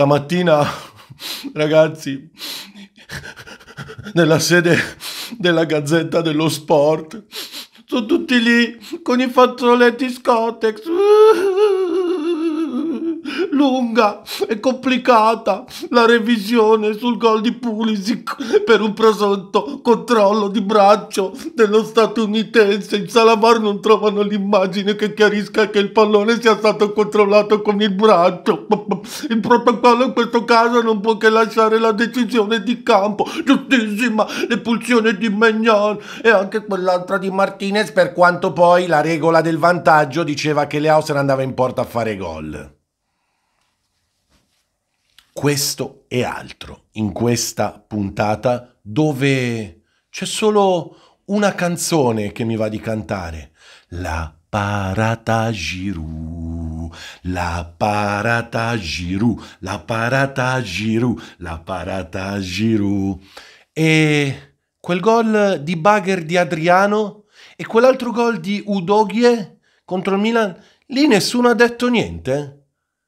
Stamattina, ragazzi, nella sede della Gazzetta dello Sport, sono tutti lì con i fazzoletti Scotex lunga e complicata la revisione sul gol di Pulisic per un presunto controllo di braccio dello statunitense. In Salamar non trovano l'immagine che chiarisca che il pallone sia stato controllato con il braccio. Il protocollo in questo caso non può che lasciare la decisione di campo. Giustissima l'epulsione di Megnan e anche quell'altra di Martinez per quanto poi la regola del vantaggio diceva che Leao se ne andava in porta a fare gol questo e altro in questa puntata dove c'è solo una canzone che mi va di cantare, la Parata Giroux, la Parata Giroux, la Parata Giroux, la Parata Giroux. E quel gol di Bagher di Adriano e quell'altro gol di Udoghie contro il Milan, lì nessuno ha detto niente. Eh?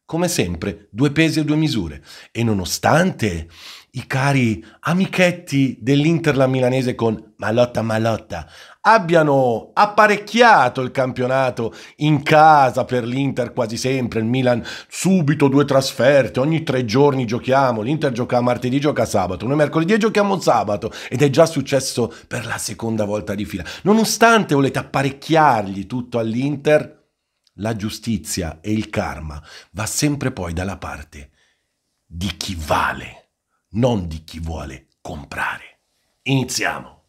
Come sempre, due pesi e due misure. E nonostante i cari amichetti dell'Inter milanese con Malotta Malotta abbiano apparecchiato il campionato in casa per l'Inter quasi sempre, il Milan subito due trasferte, ogni tre giorni giochiamo, l'Inter gioca martedì, gioca sabato, noi mercoledì giochiamo sabato ed è già successo per la seconda volta di fila. Nonostante volete apparecchiargli tutto all'Inter, la giustizia e il karma va sempre poi dalla parte di chi vale, non di chi vuole comprare. Iniziamo.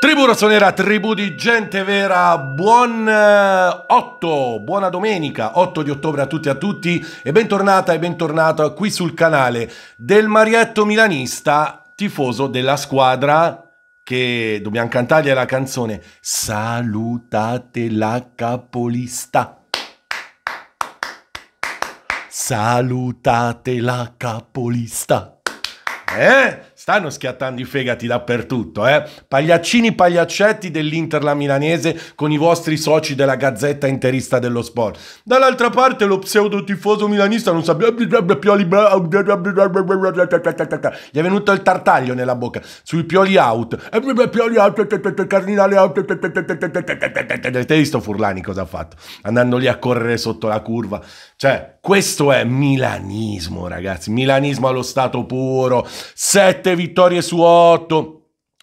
Tribù Rossonera, tribù di gente vera, buon 8, eh, buona domenica, 8 di ottobre a tutti e a tutti e bentornata e bentornato qui sul canale del Marietto Milanista, tifoso della squadra che dobbiamo cantargli la canzone Salutate la capolista. Salutate la capolista. Eh? stanno schiattando i fegati dappertutto, eh? Pagliaccini, pagliaccetti dell'Interla milanese con i vostri soci della Gazzetta Interista dello Sport. Dall'altra parte lo pseudo tifoso milanista non sa più gli è venuto il tartaglio nella bocca sui Pioli out. Pioli out, Cardinale out. Avete visto Furlani cosa ha fatto? Andando lì a correre sotto la curva. Cioè, questo è milanismo, ragazzi, milanismo allo stato puro. Sette 7 vittorie su 8,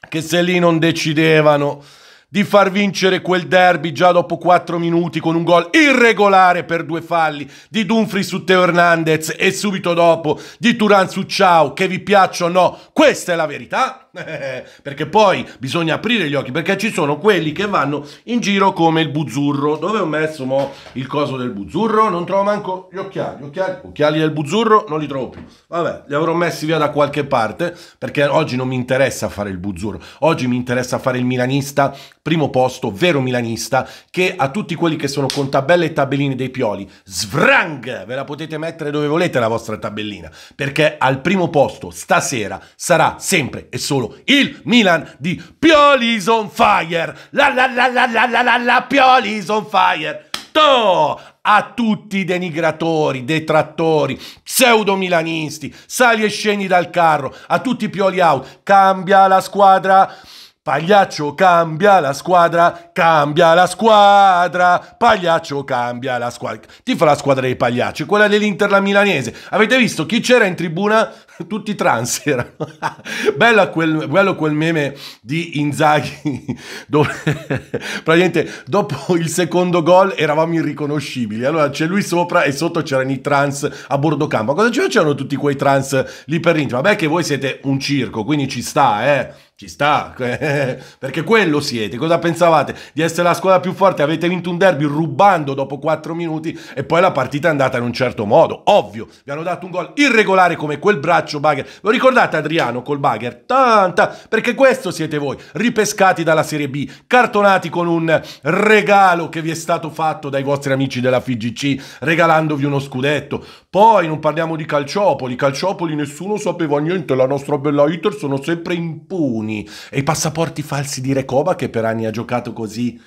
che se lì non decidevano di far vincere quel derby già dopo 4 minuti con un gol irregolare per due falli di Dumfries su Teo Hernandez e subito dopo di Turan su Ciao, che vi piaccia o no, questa è la verità. perché poi bisogna aprire gli occhi, perché ci sono quelli che vanno in giro come il buzzurro. Dove ho messo mo il coso del buzzurro? Non trovo manco gli occhiali. Gli occhiali, occhiali del buzzurro non li trovo più. Vabbè, li avrò messi via da qualche parte, perché oggi non mi interessa fare il buzzurro. Oggi mi interessa fare il milanista, primo posto, vero milanista, che a tutti quelli che sono con tabelle e tabellini dei pioli, svrang! Ve la potete mettere dove volete la vostra tabellina, perché al primo posto stasera sarà sempre e solo solo il Milan di Pioli's on fire. La la la la la la la la Pioli's on fire. Toh! A tutti i denigratori, detrattori, pseudo-milanisti, sali e scendi dal carro, a tutti i pioli out, cambia la squadra. Pagliaccio cambia la squadra, cambia la squadra, Pagliaccio cambia la squadra. Ti fa la squadra dei Pagliacci, quella dell'Inter la milanese. Avete visto chi c'era in tribuna? tutti trans erano. Bello quel, bello quel meme di Inzaghi dove praticamente dopo il secondo gol eravamo irriconoscibili. Allora c'è lui sopra e sotto c'erano i trans a bordo campo. Cosa ci facevano tutti quei trans lì per dentro? Vabbè che voi siete un circo, quindi ci sta, eh ci sta, perché quello siete. Cosa pensavate? Di essere la squadra più forte? Avete vinto un derby rubando dopo 4 minuti e poi la partita è andata in un certo modo. Ovvio, vi hanno dato un gol irregolare come quel braccio Ghiaccio Bagher. Lo ricordate Adriano col Bagher? Tanta, perché questo siete voi, ripescati dalla Serie B, cartonati con un regalo che vi è stato fatto dai vostri amici della FIGC, regalandovi uno scudetto. Poi non parliamo di Calciopoli, Calciopoli nessuno sapeva niente, la nostra bella Inter sono sempre impuni. E i passaporti falsi di Recoba che per anni ha giocato così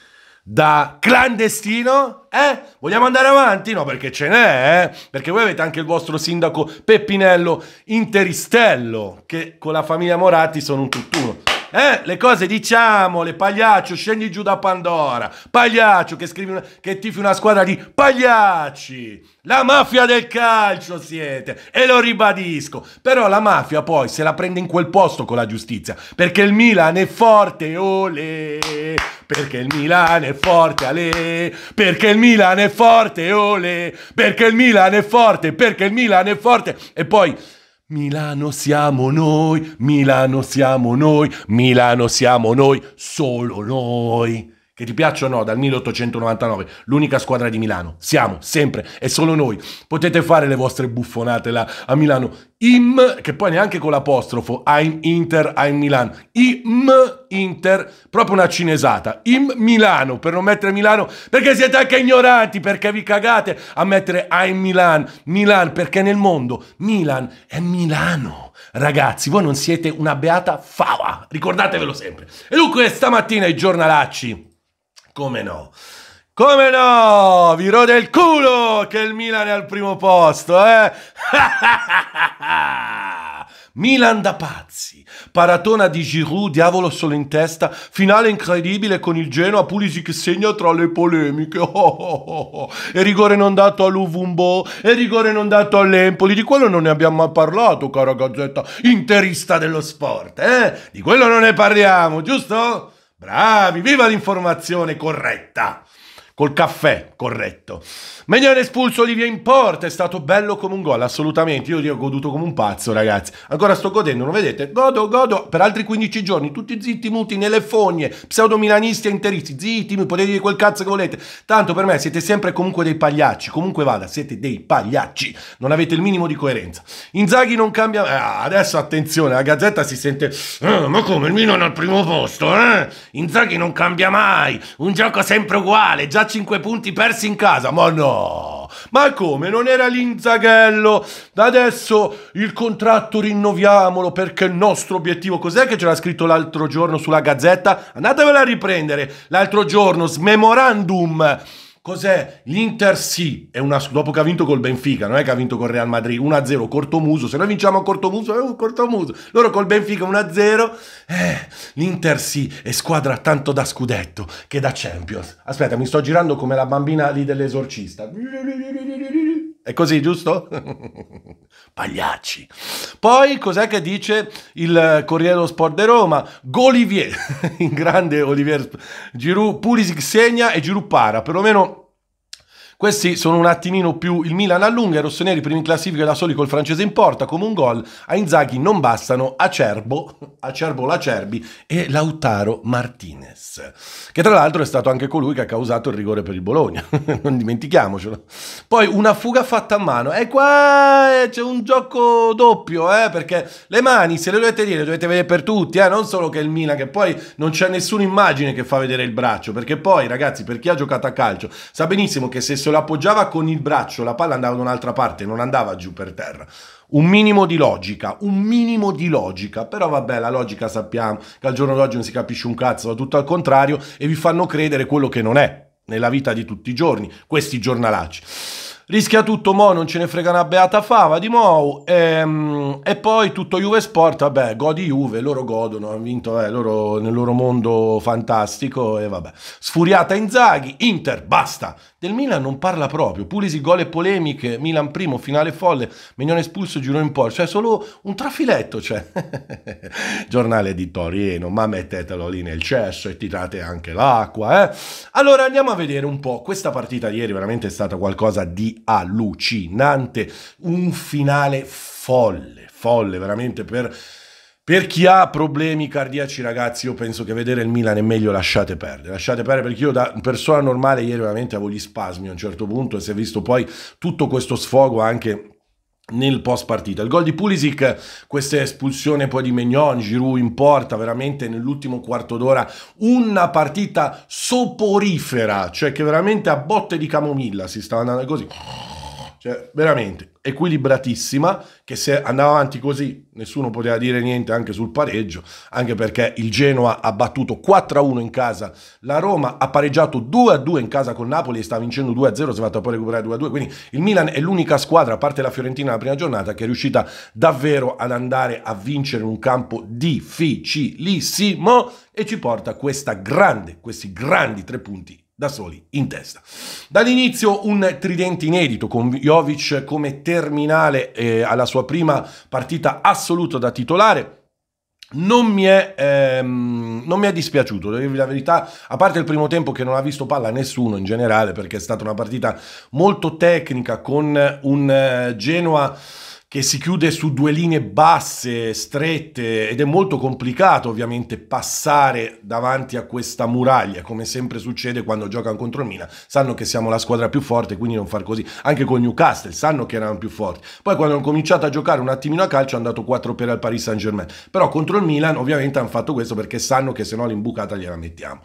da clandestino? Eh? Vogliamo andare avanti? No, perché ce n'è, eh? Perché voi avete anche il vostro sindaco Peppinello Interistello, che con la famiglia Moratti sono un tutt'uno eh, le cose diciamole, pagliaccio, scendi giù da Pandora, pagliaccio che, scrivi una, che tifi una squadra di pagliacci, la mafia del calcio siete, e lo ribadisco, però la mafia poi se la prende in quel posto con la giustizia, perché il Milan è forte, ole, perché il Milan è forte, ale, perché il Milan è forte, ole, perché il Milan è forte, perché il Milan è forte, e poi... Milano siamo noi, Milano siamo noi, Milano siamo noi, solo noi. Che ti piaccia o no, dal 1899, l'unica squadra di Milano. Siamo sempre e solo noi. Potete fare le vostre buffonate là a Milano. Im, che poi neanche con l'apostrofo, I'm Inter, I'm Milano. Im Inter, proprio una cinesata. Im Milano, per non mettere Milano, perché siete anche ignoranti, perché vi cagate a mettere I'm Milan, Milan, perché nel mondo Milan è Milano. Ragazzi, voi non siete una beata fava, ricordatevelo sempre. E dunque stamattina i giornalacci come no? Come no? Vi rode il culo che il Milan è al primo posto, eh? Milan da pazzi. Paratona di Giroud, diavolo solo in testa. Finale incredibile con il Genoa. Pulisic segna tra le polemiche. Oh, oh, oh, e rigore non dato all'Uvumbo. E rigore non dato all'Empoli. Di quello non ne abbiamo mai parlato, cara Gazzetta interista dello sport. Eh? Di quello non ne parliamo, giusto? Bravi, viva l'informazione corretta! Col caffè, corretto. Meglione espulso Olivia in porta, è stato bello come un gol, assolutamente. Io li ho goduto come un pazzo, ragazzi. Ancora sto godendo, non vedete? Godo, godo, per altri 15 giorni, tutti zitti, muti, nelle fogne, pseudo-milanisti e interisti, zitti, mi potete dire quel cazzo che volete. Tanto per me siete sempre comunque dei pagliacci, comunque vada, siete dei pagliacci. Non avete il minimo di coerenza. Inzaghi non cambia... Ah, adesso attenzione, la Gazzetta si sente... Eh, ma come, il Milan al primo posto, eh? Inzaghi non cambia mai, un gioco sempre uguale, già già 5 punti persi in casa. Ma no! Ma come? Non era l'Inzaghello? Da adesso il contratto rinnoviamolo perché il nostro obiettivo cos'è che c'era scritto l'altro giorno sulla Gazzetta? Andatevela a riprendere. L'altro giorno, smemorandum Cos'è? L'Inter sì, è una, dopo che ha vinto col Benfica, non è che ha vinto col Real Madrid, 1-0, cortomuso, se noi vinciamo a cortomuso, è eh, un uh, cortomuso, loro col Benfica 1-0, eh, l'Inter sì, è squadra tanto da scudetto che da Champions. Aspetta, mi sto girando come la bambina lì dell'esorcista. È così, giusto? Pagliacci. Poi cos'è che dice il Corriere dello Sport de Roma? Golivier, in grande Olivier Giroud, Pulisic segna e Giroud para, perlomeno questi sono un attimino più il Milan allunga, i rossoneri primi in classifica da soli col francese in porta, come un gol, a Inzaghi non bastano Acerbo, Acerbo Lacerbi e Lautaro Martinez, che tra l'altro è stato anche colui che ha causato il rigore per il Bologna, non dimentichiamocelo. Poi una fuga fatta a mano, e qua eh, c'è un gioco doppio, eh, perché le mani se le dovete dire, le dovete vedere per tutti, eh, non solo che il Milan, che poi non c'è nessuna immagine che fa vedere il braccio, perché poi ragazzi, per chi ha giocato a calcio, sa benissimo che se sono lo appoggiava con il braccio, la palla andava da un'altra parte, non andava giù per terra. Un minimo di logica, un minimo di logica, però vabbè, la logica sappiamo che al giorno d'oggi non si capisce un cazzo, va tutto al contrario e vi fanno credere quello che non è nella vita di tutti i giorni, questi giornalacci. Rischia tutto, mo non ce ne frega una beata fava di mo E, ehm, e, poi tutto Juve Sport, vabbè, godi Juve, loro godono, hanno vinto eh, loro, nel loro mondo fantastico e vabbè. Sfuriata Inzaghi, Inter, basta. Del Milan non parla proprio, Pulisi gol e polemiche, Milan primo, finale folle, Mignone espulso, giro in porto, cioè solo un trafiletto, cioè. Giornale di Torino, ma mettetelo lì nel cesso e tirate anche l'acqua, eh. Allora andiamo a vedere un po', questa partita ieri veramente è stata qualcosa di allucinante, un finale folle, folle veramente per... Per chi ha problemi cardiaci, ragazzi, io penso che vedere il Milan è meglio lasciate perdere. Lasciate perdere perché io da persona normale ieri veramente avevo gli spasmi a un certo punto e si è visto poi tutto questo sfogo anche nel post partita. Il gol di Pulisic, questa espulsione poi di Megnon, Giroud in porta, veramente nell'ultimo quarto d'ora una partita soporifera, cioè che veramente a botte di camomilla si stava andando così cioè veramente equilibratissima che se andava avanti così nessuno poteva dire niente anche sul pareggio, anche perché il Genoa ha battuto 4-1 in casa, la Roma ha pareggiato 2-2 in casa con Napoli e sta vincendo 2-0, si è fatto poi recuperare 2-2, quindi il Milan è l'unica squadra, a parte la Fiorentina la prima giornata, che è riuscita davvero ad andare a vincere un campo difficilissimo e ci porta questa grande, questi grandi tre punti da soli in testa. Dall'inizio un tridente inedito con Jovic come terminale eh, alla sua prima partita assoluta da titolare. Non mi, è, ehm, non mi è dispiaciuto, devo dire la verità, a parte il primo tempo che non ha visto palla nessuno in generale perché è stata una partita molto tecnica con un eh, Genoa che si chiude su due linee basse, strette ed è molto complicato ovviamente passare davanti a questa muraglia, come sempre succede quando giocano contro il Milan. Sanno che siamo la squadra più forte, quindi non far così. Anche con Newcastle sanno che erano più forti. Poi quando hanno cominciato a giocare un attimino a calcio hanno dato 4 per al Paris Saint-Germain. Però contro il Milan ovviamente hanno fatto questo perché sanno che se no l'imbucata gliela mettiamo.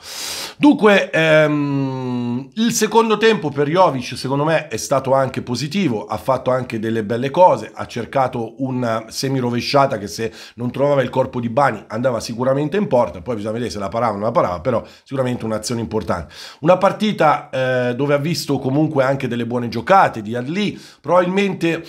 Dunque, ehm, il secondo tempo per Jovic secondo me è stato anche positivo, ha fatto anche delle belle cose, ha cercato una semirovesciata che se non trovava il corpo di Bani andava sicuramente in porta, poi bisogna vedere se la parava o non la parava, però sicuramente un'azione importante. Una partita eh, dove ha visto comunque anche delle buone giocate di Adli, probabilmente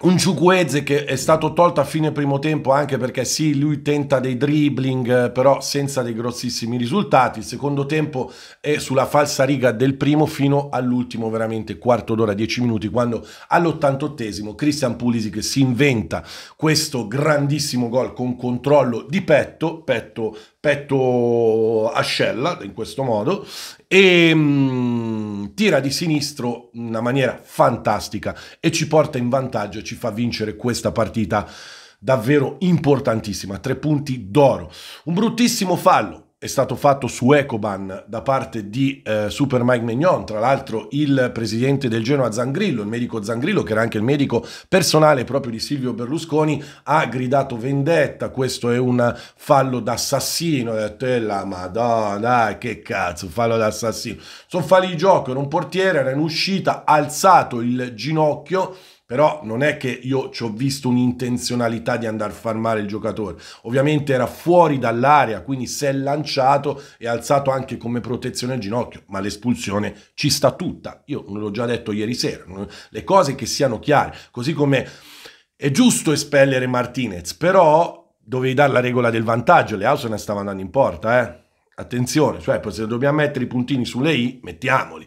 un Ciuquezze che è stato tolto a fine primo tempo anche perché sì, lui tenta dei dribbling, eh, però senza dei grossissimi risultati. Il secondo tempo è sulla falsa riga del primo fino all'ultimo veramente quarto d'ora, dieci minuti, quando all'88esimo Christian Pulisic si inventa questo grandissimo gol con controllo di petto, petto petto ascella in questo modo e ehm, mh, tira di sinistro in una maniera fantastica e ci porta in vantaggio e ci fa vincere questa partita davvero importantissima, tre punti d'oro. Un bruttissimo fallo è stato fatto su Ecoban da parte di eh, Super Mike Mignon, tra l'altro il presidente del Genoa Zangrillo, il medico Zangrillo che era anche il medico personale proprio di Silvio Berlusconi, ha gridato vendetta, questo è un fallo d'assassino, ha detto eh, la madonna, eh, che cazzo, fallo d'assassino. Sono falli di gioco, era un portiere, era in uscita, ha alzato il ginocchio però non è che io ci ho visto un'intenzionalità di andare a far male il giocatore. Ovviamente era fuori dall'area, quindi si è lanciato e alzato anche come protezione al ginocchio, ma l'espulsione ci sta tutta. Io l'ho già detto ieri sera, le cose che siano chiare, così come è giusto espellere Martinez, però dovevi dare la regola del vantaggio, le Ausona stavano andando in porta, eh. Attenzione, cioè se dobbiamo mettere i puntini sulle i, mettiamoli.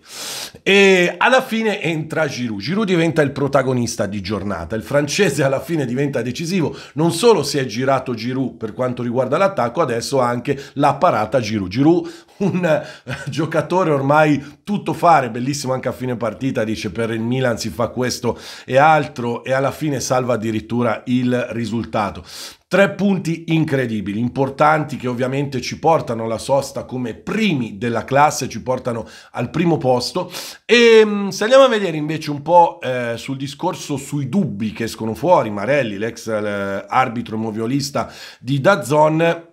E alla fine entra Giroud. Giroud diventa il protagonista di giornata. Il francese alla fine diventa decisivo. Non solo si è girato Giroud per quanto riguarda l'attacco, adesso anche la parata Giroud. Giroud, un eh, giocatore ormai tutto fare, bellissimo anche a fine partita, dice per il Milan si fa questo e altro e alla fine salva addirittura il risultato. Tre punti incredibili, importanti, che ovviamente ci portano alla sosta come primi della classe, ci portano al primo posto. E ehm, se andiamo a vedere invece un po' eh, sul discorso sui dubbi che escono fuori, Marelli, l'ex eh, arbitro moviolista di Dazzon,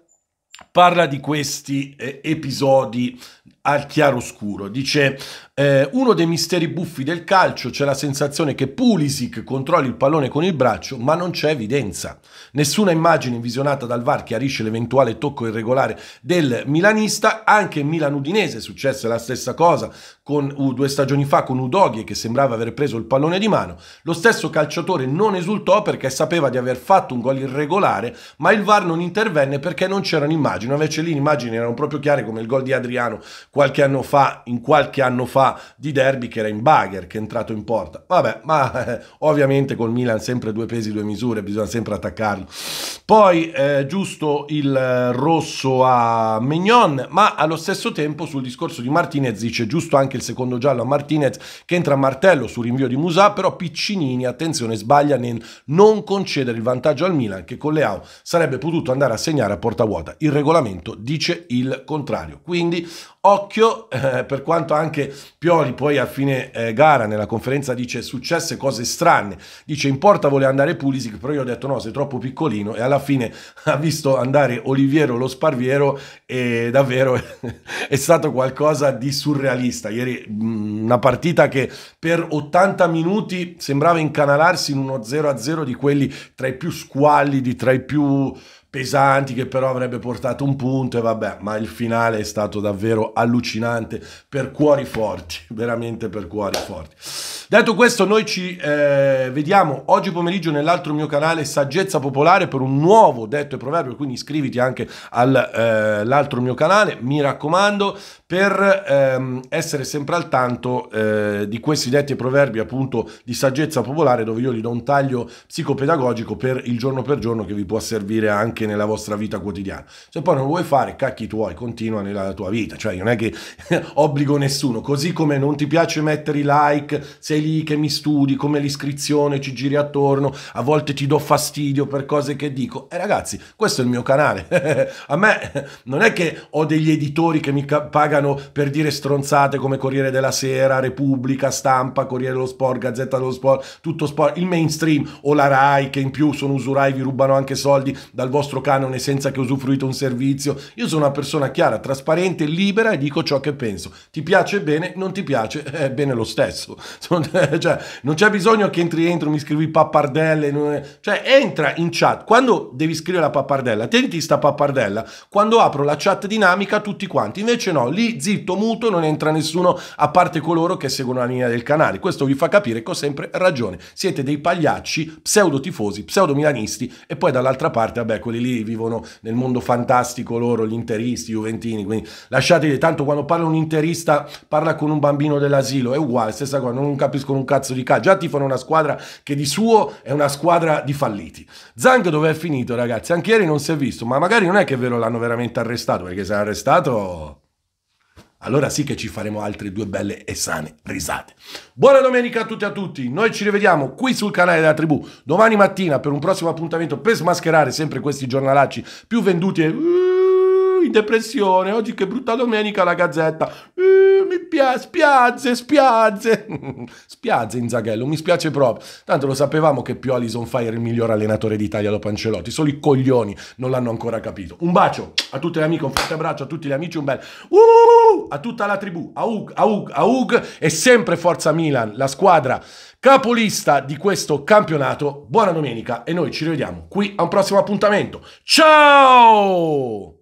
parla di questi eh, episodi al chiaroscuro. Dice, eh, uno dei misteri buffi del calcio c'è la sensazione che Pulisic controlli il pallone con il braccio, ma non c'è evidenza. Nessuna immagine visionata dal VAR chiarisce l'eventuale tocco irregolare del milanista, anche in Milan Udinese è successa la stessa cosa con, due stagioni fa con Udoghi che sembrava aver preso il pallone di mano. Lo stesso calciatore non esultò perché sapeva di aver fatto un gol irregolare, ma il VAR non intervenne perché non c'era un'immagine, invece lì le immagini erano proprio chiare come il gol di Adriano qualche anno fa, in qualche anno fa di derby che era in bagger che è entrato in porta. Vabbè, ma eh, ovviamente col Milan sempre due pesi, due misure, bisogna sempre attaccarlo. Poi eh, giusto il eh, rosso a Mignon, ma allo stesso tempo sul discorso di Martinez dice giusto anche il secondo giallo a Martinez che entra a martello sul rinvio di Musà, però Piccinini, attenzione, sbaglia nel non concedere il vantaggio al Milan che con Leao sarebbe potuto andare a segnare a porta vuota. Il regolamento dice il contrario. Quindi Occhio, eh, per quanto anche Pioli poi a fine eh, gara nella conferenza dice successe cose strane, dice in porta voleva andare Pulisic, però io ho detto no, sei troppo piccolino e alla fine ha visto andare Oliviero lo Sparviero e davvero è stato qualcosa di surrealista. Ieri mh, mm, una partita che per 80 minuti sembrava incanalarsi in uno 0-0 di quelli tra i più squallidi, tra i più pesanti che però avrebbe portato un punto e vabbè, ma il finale è stato davvero allucinante per cuori forti, veramente per cuori forti. Detto questo, noi ci eh, vediamo oggi pomeriggio nell'altro mio canale Saggezza Popolare per un nuovo detto e proverbio, quindi iscriviti anche all'altro eh, mio canale, mi raccomando, per ehm, essere sempre al tanto eh, di questi detti e proverbi appunto di saggezza popolare dove io gli do un taglio psicopedagogico per il giorno per giorno che vi può servire anche nella vostra vita quotidiana. Se poi non lo vuoi fare, cacchi tuoi, continua nella tua vita, cioè non è che obbligo nessuno, così come non ti piace mettere i like, sei lì che mi studi, come l'iscrizione, ci giri attorno, a volte ti do fastidio per cose che dico. E eh, ragazzi, questo è il mio canale. a me non è che ho degli editori che mi pagano per dire stronzate come Corriere della Sera, Repubblica, Stampa, Corriere dello Sport, Gazzetta dello Sport, tutto sport, il mainstream o la RAI che in più sono usurai, vi rubano anche soldi dal vostro vostro canone senza che usufruite un servizio. Io sono una persona chiara, trasparente, libera e dico ciò che penso. Ti piace bene, non ti piace, è eh, bene lo stesso. Eh, cioè, non c'è bisogno che entri dentro, mi scrivi pappardelle. Non... Cioè, entra in chat. Quando devi scrivere la pappardella, tieniti sta pappardella. Quando apro la chat dinamica, tutti quanti. Invece no, lì zitto, muto, non entra nessuno a parte coloro che seguono la linea del canale. Questo vi fa capire che ho sempre ragione. Siete dei pagliacci, pseudo tifosi, pseudo milanisti e poi dall'altra parte, vabbè, quelli quelli lì vivono nel mondo fantastico loro, gli interisti, i juventini, quindi lasciateli, tanto quando parla un interista parla con un bambino dell'asilo, è uguale, stessa cosa, non capiscono un cazzo di calcio, già tifano una squadra che di suo è una squadra di falliti. Zang dove è finito ragazzi? Anche ieri non si è visto, ma magari non è che ve lo l'hanno veramente arrestato, perché se è arrestato allora sì che ci faremo altre due belle e sane risate. Buona domenica a tutti e a tutti, noi ci rivediamo qui sul canale della tribù domani mattina per un prossimo appuntamento per smascherare sempre questi giornalacci più venduti e uh, in depressione, oggi che brutta domenica la gazzetta. Uh, Spia- spiazze, spiazze. spiazze Inzaghello, mi spiace proprio. Tanto lo sapevamo che Pioli on fire è il miglior allenatore d'Italia dopo Ancelotti. Solo i coglioni non l'hanno ancora capito. Un bacio a tutte le amiche, un forte abbraccio a tutti gli amici, un bel uh, a tutta la tribù. Aug, aug, aug e sempre Forza Milan, la squadra capolista di questo campionato. Buona domenica e noi ci rivediamo qui a un prossimo appuntamento. Ciao!